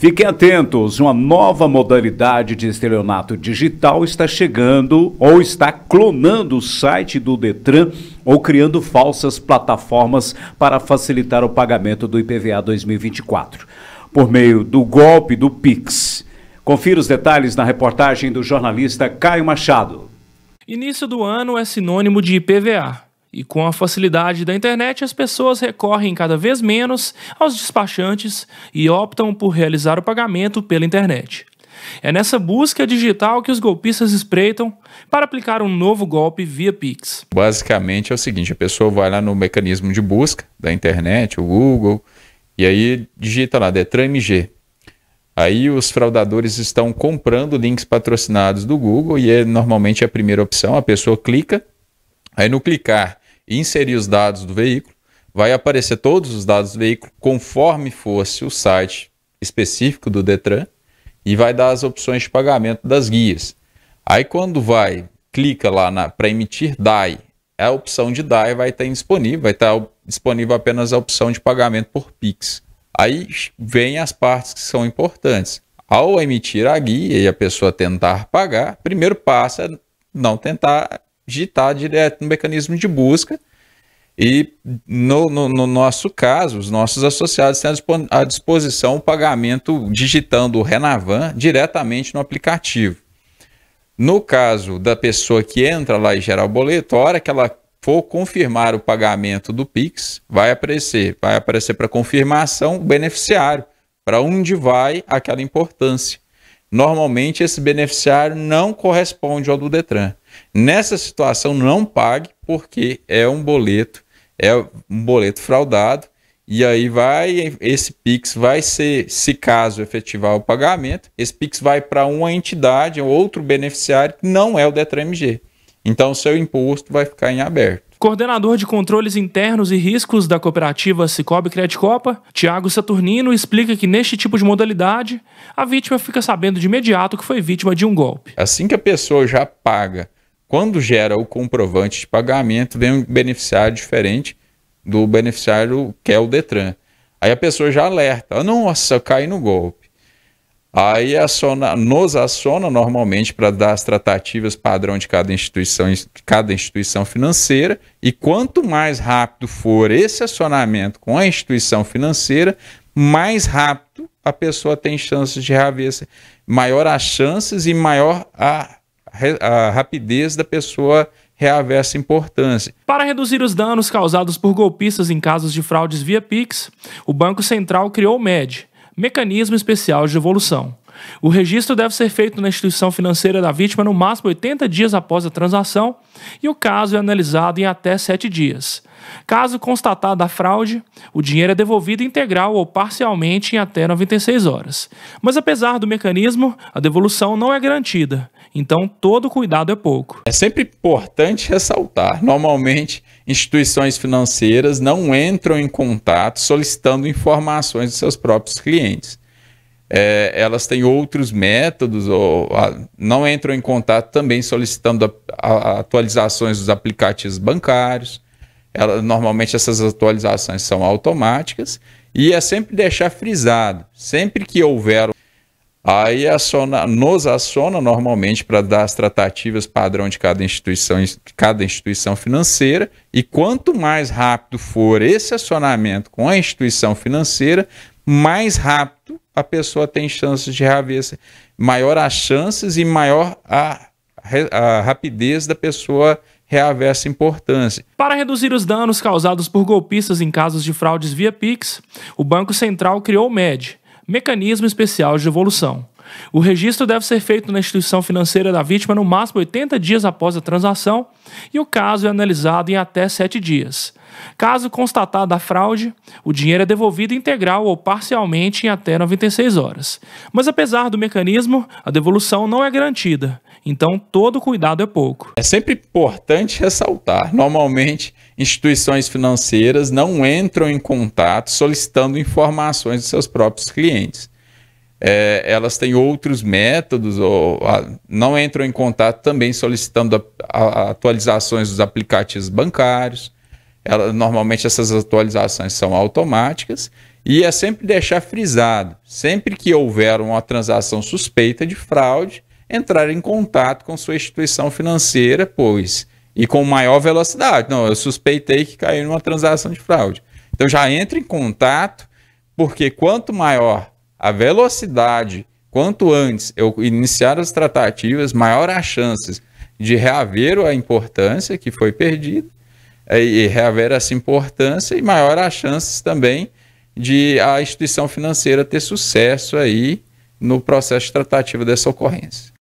Fiquem atentos, uma nova modalidade de estelionato digital está chegando ou está clonando o site do Detran ou criando falsas plataformas para facilitar o pagamento do IPVA 2024 por meio do golpe do Pix. Confira os detalhes na reportagem do jornalista Caio Machado. Início do ano é sinônimo de IPVA e com a facilidade da internet, as pessoas recorrem cada vez menos aos despachantes e optam por realizar o pagamento pela internet. É nessa busca digital que os golpistas espreitam para aplicar um novo golpe via Pix. Basicamente é o seguinte: a pessoa vai lá no mecanismo de busca da internet, o Google, e aí digita lá Detran MG. Aí os fraudadores estão comprando links patrocinados do Google e é, normalmente a primeira opção, a pessoa clica Aí no clicar e inserir os dados do veículo, vai aparecer todos os dados do veículo conforme fosse o site específico do Detran e vai dar as opções de pagamento das guias. Aí quando vai, clica lá para emitir DAI, a opção de DAI vai estar tá disponível, vai estar tá disponível apenas a opção de pagamento por Pix. Aí vem as partes que são importantes. Ao emitir a guia e a pessoa tentar pagar, primeiro passo é não tentar digitar direto é, no mecanismo de busca. E no, no, no, nosso caso, os nossos associados têm à disposição o pagamento digitando o Renavan diretamente no aplicativo. No caso da pessoa que entra lá e gera o boleto, a hora que ela for confirmar o pagamento do Pix, vai aparecer, vai aparecer para confirmação o beneficiário, para onde vai aquela importância. Normalmente esse beneficiário não corresponde ao do Detran. Nessa situação, não pague, porque é um boleto, é um boleto fraudado, e aí vai, esse Pix vai ser, se caso efetivar o pagamento, esse Pix vai para uma entidade ou outro beneficiário que não é o DETRAMG. Então, seu imposto vai ficar em aberto. Coordenador de Controles Internos e Riscos da cooperativa Cicobi Credicopa, Tiago Saturnino, explica que neste tipo de modalidade, a vítima fica sabendo de imediato que foi vítima de um golpe. Assim que a pessoa já paga quando gera o comprovante de pagamento, vem um beneficiário diferente do beneficiário que é o Detran. Aí a pessoa já alerta: ah, nossa, cai no golpe. Aí aciona, nos aciona normalmente para dar as tratativas padrão de cada instituição, de cada instituição financeira, e quanto mais rápido for esse acionamento com a instituição financeira, mais rápido a pessoa tem chances de reaver, maior as chances e maior a a rapidez da pessoa reaver essa importância. Para reduzir os danos causados por golpistas em casos de fraudes via Pix, o Banco Central criou o MED, Mecanismo Especial de evolução. O registro deve ser feito na instituição financeira da vítima no máximo 80 dias após a transação e o caso é analisado em até 7 dias. Caso constatada a fraude, o dinheiro é devolvido integral ou parcialmente em até 96 horas. Mas apesar do mecanismo, a devolução não é garantida. Então, todo cuidado é pouco. É sempre importante ressaltar: normalmente, instituições financeiras não entram em contato solicitando informações dos seus próprios clientes é, elas têm outros métodos, ou, a, não entram em contato também solicitando a, a, atualizações dos aplicativos bancários. Ela, normalmente essas atualizações são automáticas e é sempre deixar frisado, sempre que houver. Aí aciona, nos aciona normalmente para dar as tratativas padrão de cada instituição, cada instituição financeira, e quanto mais rápido for esse acionamento com a instituição financeira, mais rápido a pessoa tem chances de reaver, maior as chances e maior a, a rapidez da pessoa reaver essa importância. Para reduzir os danos causados por golpistas em casos de fraudes via Pix, o Banco Central criou o MED, Mecanismo Especial de evolução. O registro deve ser feito na instituição financeira da vítima no máximo 80 dias após a transação e o caso é analisado em até 7 dias. Caso constatada a fraude, o dinheiro é devolvido integral ou parcialmente em até 96 horas. Mas apesar do mecanismo, a devolução não é garantida. Então, todo cuidado é pouco. É sempre importante ressaltar: normalmente, instituições financeiras não entram em contato solicitando informações dos seus próprios clientes é, elas têm outros métodos, ou, a, ah, não entram em contato também solicitando a, a, atualizações dos aplicativos bancários. Ela, normalmente essas atualizações são automáticas e é sempre deixar frisado, sempre que houver uma transação suspeita de fraude, entrar em contato com sua instituição financeira, pois, e com maior velocidade. Não, eu suspeitei que caiu numa transação de fraude. Então já entre em contato, porque quanto maior a velocidade, quanto antes eu iniciar as tratativas, maior as chances de reaver a importância que foi perdida, e reaver essa importância, e maior as chances também de a instituição financeira ter sucesso aí no processo de tratativa dessa ocorrência.